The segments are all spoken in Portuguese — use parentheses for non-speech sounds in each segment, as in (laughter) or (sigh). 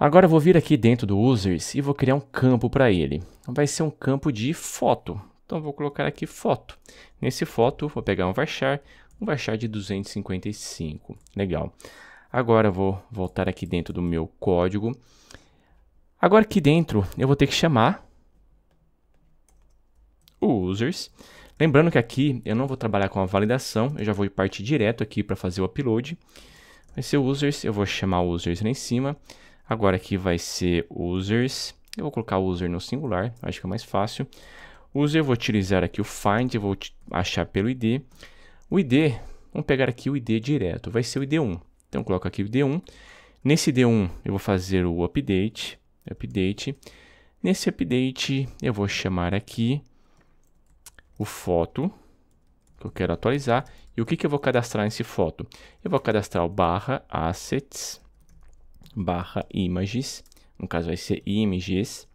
Agora eu vou vir aqui dentro do Users e vou criar um campo para ele. Vai ser um campo de foto. Então vou colocar aqui foto. Nesse foto vou pegar um varchar, um varchar de 255. Legal. Agora eu vou voltar aqui dentro do meu código. Agora aqui dentro eu vou ter que chamar o users. Lembrando que aqui eu não vou trabalhar com a validação, eu já vou partir direto aqui para fazer o upload. Vai ser o users, eu vou chamar o users lá em cima. Agora aqui vai ser users. Eu vou colocar user no singular, acho que é mais fácil. User, vou utilizar aqui o find, vou achar pelo ID. O ID, vamos pegar aqui o ID direto, vai ser o ID1. Então coloco aqui o ID1. Nesse ID1 eu vou fazer o update, update. Nesse update eu vou chamar aqui o foto que eu quero atualizar. E o que, que eu vou cadastrar nesse foto? Eu vou cadastrar o barra assets barra images, no caso vai ser images,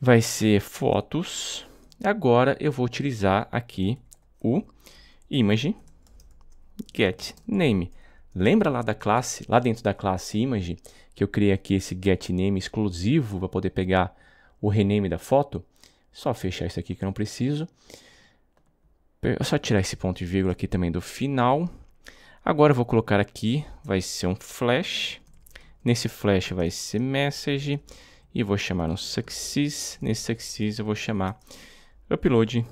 vai ser fotos. Agora eu vou utilizar aqui o image get name. Lembra lá da classe, lá dentro da classe image, que eu criei aqui esse get name exclusivo para poder pegar o rename da foto? Só fechar isso aqui que eu não preciso. Eu só tirar esse ponto e vírgula aqui também do final. Agora eu vou colocar aqui, vai ser um flash. Nesse flash vai ser message e vou chamar um success. Nesse success eu vou chamar upload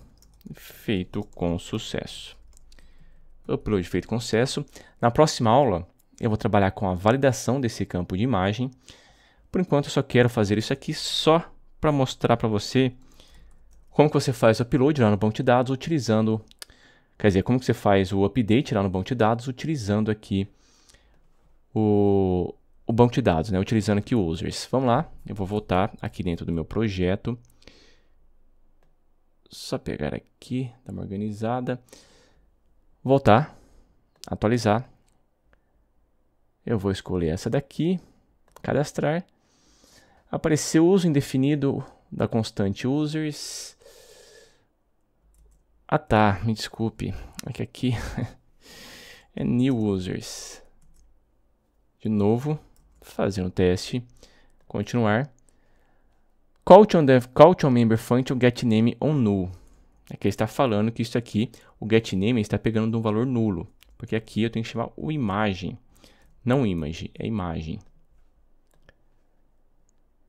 feito com sucesso. Upload feito com sucesso. Na próxima aula eu vou trabalhar com a validação desse campo de imagem. Por enquanto eu só quero fazer isso aqui só para mostrar para você como que você faz o upload lá no banco de dados utilizando Quer dizer, como que você faz o update lá no banco de dados utilizando aqui o, o banco de dados, né? utilizando aqui users. Vamos lá, eu vou voltar aqui dentro do meu projeto. Só pegar aqui, dar uma organizada. Voltar, atualizar. Eu vou escolher essa daqui, cadastrar. Apareceu o uso indefinido da constante users. Ah tá, me desculpe. É que aqui (laughs) é new users. De novo, fazer um teste. Continuar. Call to, call to member function get name on null. É ele está falando que isso aqui, o get name está pegando de um valor nulo. Porque aqui eu tenho que chamar o imagem. Não image, é imagem.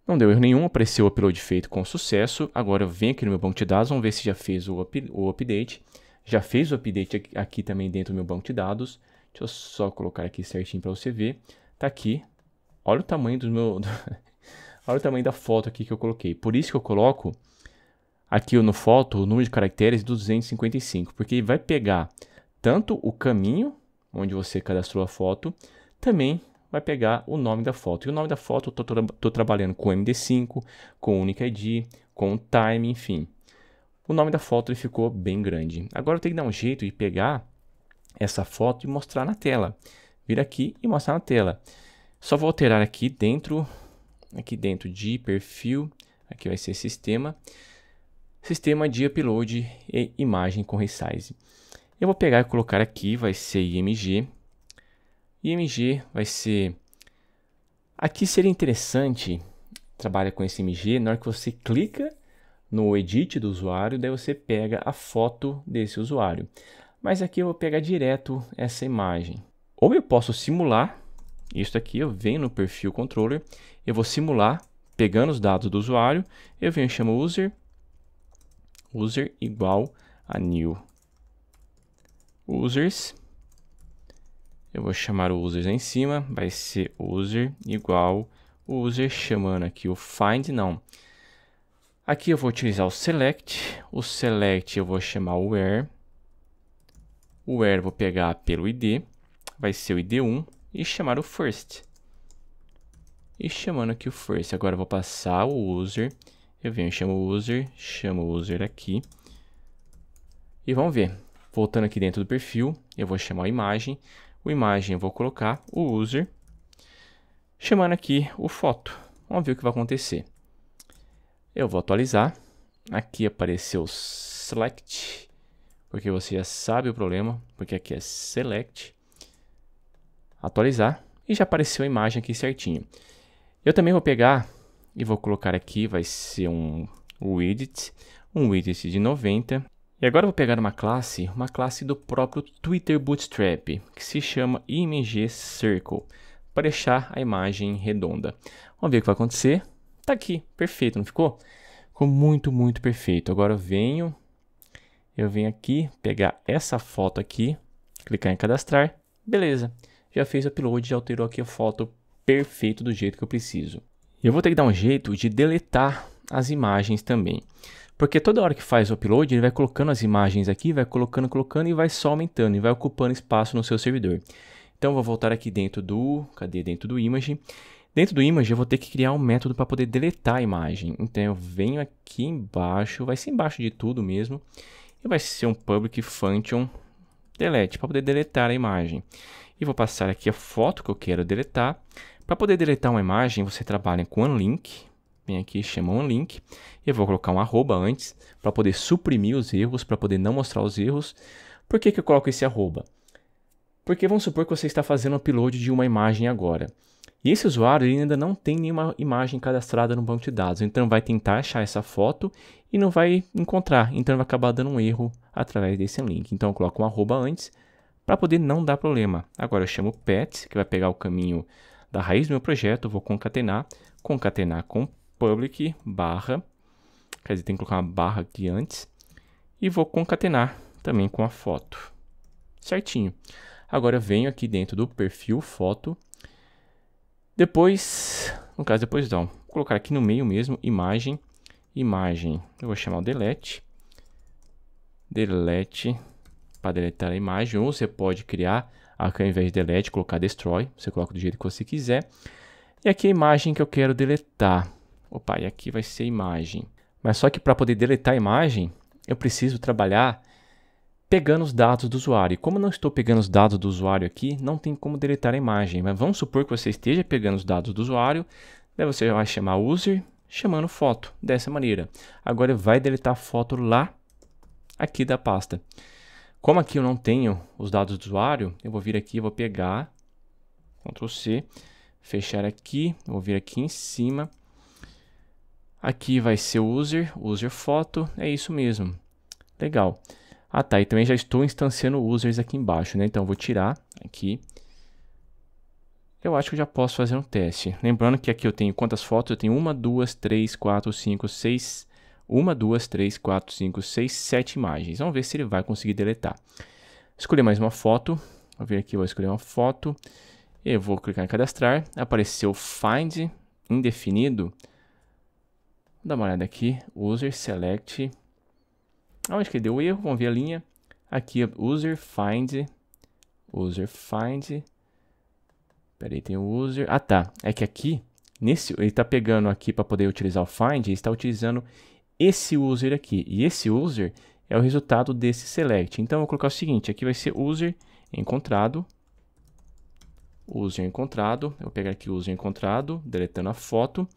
Não deu erro nenhum, apareceu o upload feito com sucesso. Agora eu venho aqui no meu banco de dados, vamos ver se já fez o, up, o update. Já fez o update aqui, aqui também dentro do meu banco de dados. Deixa eu só colocar aqui certinho para você ver. Tá aqui. Olha o tamanho do meu... (laughs) Olha o tamanho da foto aqui que eu coloquei. Por isso que eu coloco aqui no foto o número de caracteres 255, porque vai pegar tanto o caminho onde você cadastrou a foto, também vai pegar o nome da foto. E o nome da foto eu estou trabalhando com MD5, com ID, com Time, enfim. O nome da foto ele ficou bem grande. Agora eu tenho que dar um jeito de pegar essa foto e mostrar na tela. Vir aqui e mostrar na tela. Só vou alterar aqui dentro, aqui dentro de perfil, aqui vai ser sistema, sistema de upload e imagem com resize. Eu vou pegar e colocar aqui, vai ser IMG IMG vai ser... Aqui seria interessante, trabalha com esse IMG, na hora que você clica no edit do usuário, daí você pega a foto desse usuário. Mas aqui eu vou pegar direto essa imagem. Ou eu posso simular, isso aqui eu venho no perfil controller, eu vou simular, pegando os dados do usuário, eu venho e chamo user, user igual a new users, eu vou chamar o users lá em cima, vai ser user igual o user chamando aqui o find não. Aqui eu vou utilizar o select, o select eu vou chamar o where, o where vou pegar pelo id, vai ser o id1 e chamar o first. E chamando aqui o first, agora eu vou passar o user, eu venho, chamo o user, chamo o user aqui. E vamos ver, voltando aqui dentro do perfil, eu vou chamar a imagem, imagem, eu vou colocar o user, chamando aqui o foto. Vamos ver o que vai acontecer. Eu vou atualizar. Aqui apareceu select, porque você já sabe o problema, porque aqui é select. Atualizar e já apareceu a imagem aqui certinho. Eu também vou pegar e vou colocar aqui, vai ser um widget, um widget de 90 e agora eu vou pegar uma classe, uma classe do próprio Twitter Bootstrap, que se chama img circle, para deixar a imagem redonda. Vamos ver o que vai acontecer. Tá aqui, perfeito, não ficou? Ficou muito, muito perfeito. Agora eu venho, eu venho aqui, pegar essa foto aqui, clicar em cadastrar, beleza. Já fez o upload, já alterou aqui a foto perfeito do jeito que eu preciso. E eu vou ter que dar um jeito de deletar as imagens também. Porque toda hora que faz o upload, ele vai colocando as imagens aqui, vai colocando, colocando e vai só aumentando e vai ocupando espaço no seu servidor. Então vou voltar aqui dentro do, cadê? Dentro do image. Dentro do image eu vou ter que criar um método para poder deletar a imagem. Então eu venho aqui embaixo, vai ser embaixo de tudo mesmo, e vai ser um public function delete para poder deletar a imagem. E vou passar aqui a foto que eu quero deletar. Para poder deletar uma imagem, você trabalha com unlink, vem aqui, chama um link. Eu vou colocar um arroba antes para poder suprimir os erros, para poder não mostrar os erros. Por que, que eu coloco esse arroba? Porque vamos supor que você está fazendo um upload de uma imagem agora. E esse usuário ainda não tem nenhuma imagem cadastrada no banco de dados, então vai tentar achar essa foto e não vai encontrar, então vai acabar dando um erro através desse link. Então eu coloco um arroba antes para poder não dar problema. Agora eu chamo pets, que vai pegar o caminho da raiz do meu projeto, vou concatenar, concatenar com public barra, quer dizer, tem que colocar uma barra aqui antes, e vou concatenar também com a foto. Certinho. Agora eu venho aqui dentro do perfil foto, depois, no caso depois não, vou colocar aqui no meio mesmo, imagem, imagem, eu vou chamar o delete, delete, para deletar a imagem, ou você pode criar aqui ao invés de delete, colocar destroy, você coloca do jeito que você quiser. E aqui a imagem que eu quero deletar. Opa, e aqui vai ser imagem. Mas só que para poder deletar a imagem, eu preciso trabalhar pegando os dados do usuário. E como não estou pegando os dados do usuário aqui, não tem como deletar a imagem. Mas vamos supor que você esteja pegando os dados do usuário, daí você vai chamar user, chamando foto, dessa maneira. Agora vai deletar a foto lá, aqui da pasta. Como aqui eu não tenho os dados do usuário, eu vou vir aqui, vou pegar, Ctrl C, fechar aqui, vou vir aqui em cima, Aqui vai ser user, user foto, é isso mesmo. Legal. Ah tá, e também já estou instanciando users aqui embaixo, né? Então vou tirar aqui. Eu acho que já posso fazer um teste. Lembrando que aqui eu tenho quantas fotos? Eu tenho uma, duas, três, quatro, cinco, seis, uma, duas, três, quatro, cinco, seis, sete imagens. Vamos ver se ele vai conseguir deletar. Escolher mais uma foto. Vou vir aqui, vou escolher uma foto. Eu vou clicar em cadastrar. Apareceu find indefinido dar uma olhada aqui, user select. Aonde que deu erro? Vamos ver a linha. Aqui, user find, user find. Peraí, tem o user. Ah, tá. É que aqui, nesse, ele está pegando aqui para poder utilizar o find, ele está utilizando esse user aqui. E esse user é o resultado desse select. Então, eu vou colocar o seguinte, aqui vai ser user encontrado, user encontrado, eu vou pegar aqui o user encontrado, deletando a foto.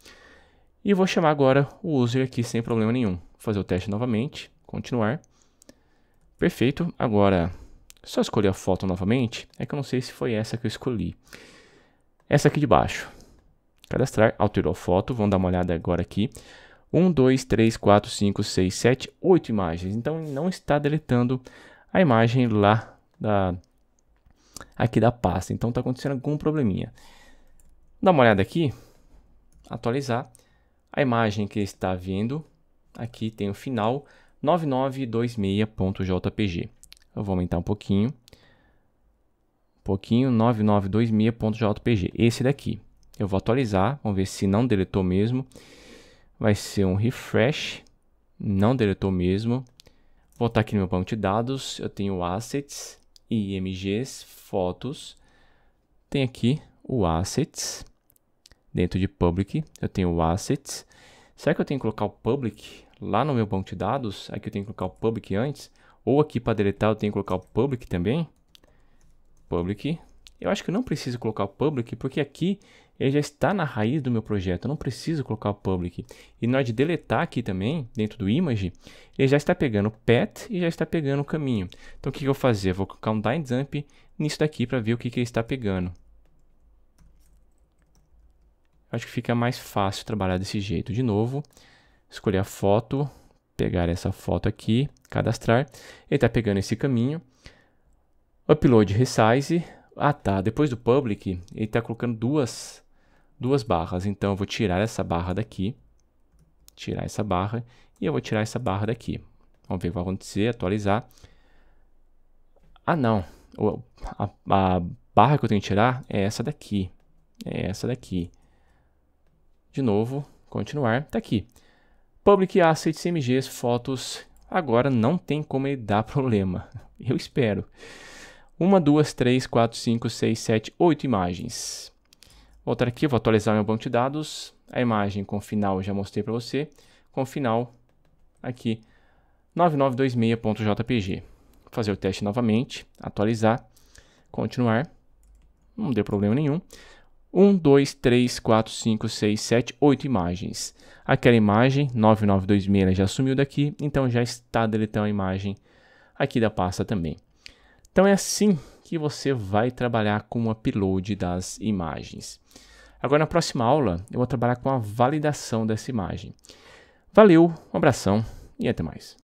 E vou chamar agora o user aqui sem problema nenhum. Vou fazer o teste novamente, continuar. Perfeito, agora só escolher a foto novamente, é que eu não sei se foi essa que eu escolhi. Essa aqui de baixo. Cadastrar, alterou a foto, vamos dar uma olhada agora aqui. 1, 2, 3, 4, 5, 6, 7, 8 imagens. Então não está deletando a imagem lá da aqui da pasta. Então está acontecendo algum probleminha. Dá uma olhada aqui, atualizar. A imagem que está vindo aqui tem o final 9926.jpg. Eu vou aumentar um pouquinho. Um pouquinho, 9926.jpg. Esse daqui. Eu vou atualizar, vamos ver se não deletou mesmo. Vai ser um refresh, não deletou mesmo. Vou estar aqui no meu banco de dados, eu tenho assets, IMGs, fotos. Tem aqui o assets dentro de public, eu tenho o assets. Será que eu tenho que colocar o public lá no meu banco de dados? Aqui eu tenho que colocar o public antes. Ou aqui para deletar eu tenho que colocar o public também. Public. Eu acho que eu não preciso colocar o public, porque aqui ele já está na raiz do meu projeto. Eu não preciso colocar o public. E na hora de deletar aqui também, dentro do image, ele já está pegando o path e já está pegando o caminho. Então o que, eu vou fazer? Eu vou colocar um dindump nisso daqui para ver o que, que ele está pegando. Acho que fica mais fácil trabalhar desse jeito. De novo, escolher a foto, pegar essa foto aqui, cadastrar. Ele está pegando esse caminho. Upload Resize. Ah tá, depois do Public, ele está colocando duas, duas barras. Então eu vou tirar essa barra daqui. Tirar essa barra. E eu vou tirar essa barra daqui. Vamos ver o que vai acontecer, atualizar. Ah não, a, a barra que eu tenho que tirar é essa daqui. É essa daqui de novo, continuar, tá aqui. Public Assets, CMGs, fotos, agora não tem como ele dar (laughs) problema. Eu espero. 1, 2, 3, 4, 5, 6, 7, 8 imagens. Voltar aqui, vou atualizar meu banco de dados. A imagem com final já mostrei para você. Com final aqui, 9926.jpg. Fazer o teste novamente, atualizar, continuar. Não deu problema nenhum. 1, 2, 3, 4, 5, 6, 7, 8 imagens. Aquela imagem, 9926, já sumiu daqui, então já está deletando a imagem aqui da pasta também. Então é assim que você vai trabalhar com o upload das imagens. Agora na próxima aula eu vou trabalhar com a validação dessa imagem. Valeu, um abração e até mais.